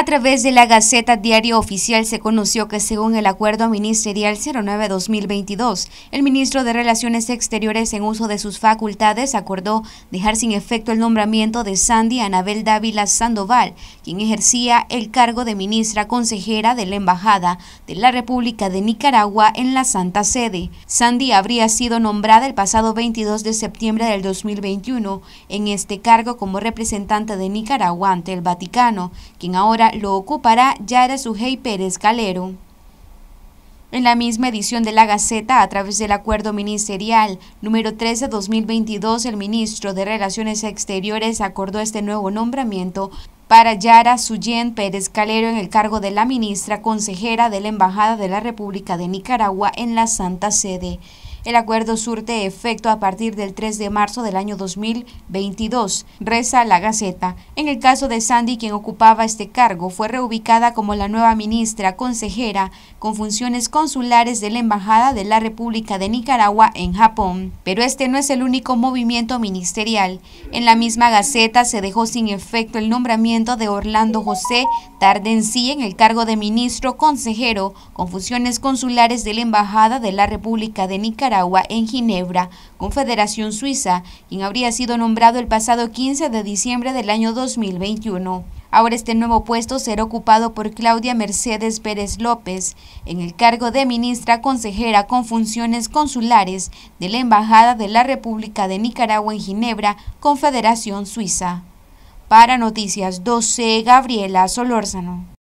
A través de la Gaceta Diario Oficial se conoció que según el acuerdo ministerial 09-2022, el ministro de Relaciones Exteriores en uso de sus facultades acordó dejar sin efecto el nombramiento de Sandy Anabel Dávila Sandoval, quien ejercía el cargo de ministra consejera de la Embajada de la República de Nicaragua en la Santa Sede. Sandy habría sido nombrada el pasado 22 de septiembre del 2021 en este cargo como representante de Nicaragua ante el Vaticano, quien ahora lo ocupará Yara Sujei Pérez Calero. En la misma edición de la Gaceta, a través del acuerdo ministerial número 13-2022, el ministro de Relaciones Exteriores acordó este nuevo nombramiento para Yara Suyen Pérez Calero en el cargo de la ministra consejera de la Embajada de la República de Nicaragua en la Santa Sede. El acuerdo surte efecto a partir del 3 de marzo del año 2022, reza la Gaceta. En el caso de Sandy, quien ocupaba este cargo, fue reubicada como la nueva ministra consejera con funciones consulares de la Embajada de la República de Nicaragua en Japón. Pero este no es el único movimiento ministerial. En la misma Gaceta se dejó sin efecto el nombramiento de Orlando José Tardensi en el cargo de ministro consejero con funciones consulares de la Embajada de la República de Nicaragua en Ginebra, Confederación Suiza, quien habría sido nombrado el pasado 15 de diciembre del año 2021. Ahora este nuevo puesto será ocupado por Claudia Mercedes Pérez López, en el cargo de ministra consejera con funciones consulares de la Embajada de la República de Nicaragua en Ginebra, Confederación Suiza. Para Noticias 12, Gabriela Solórzano.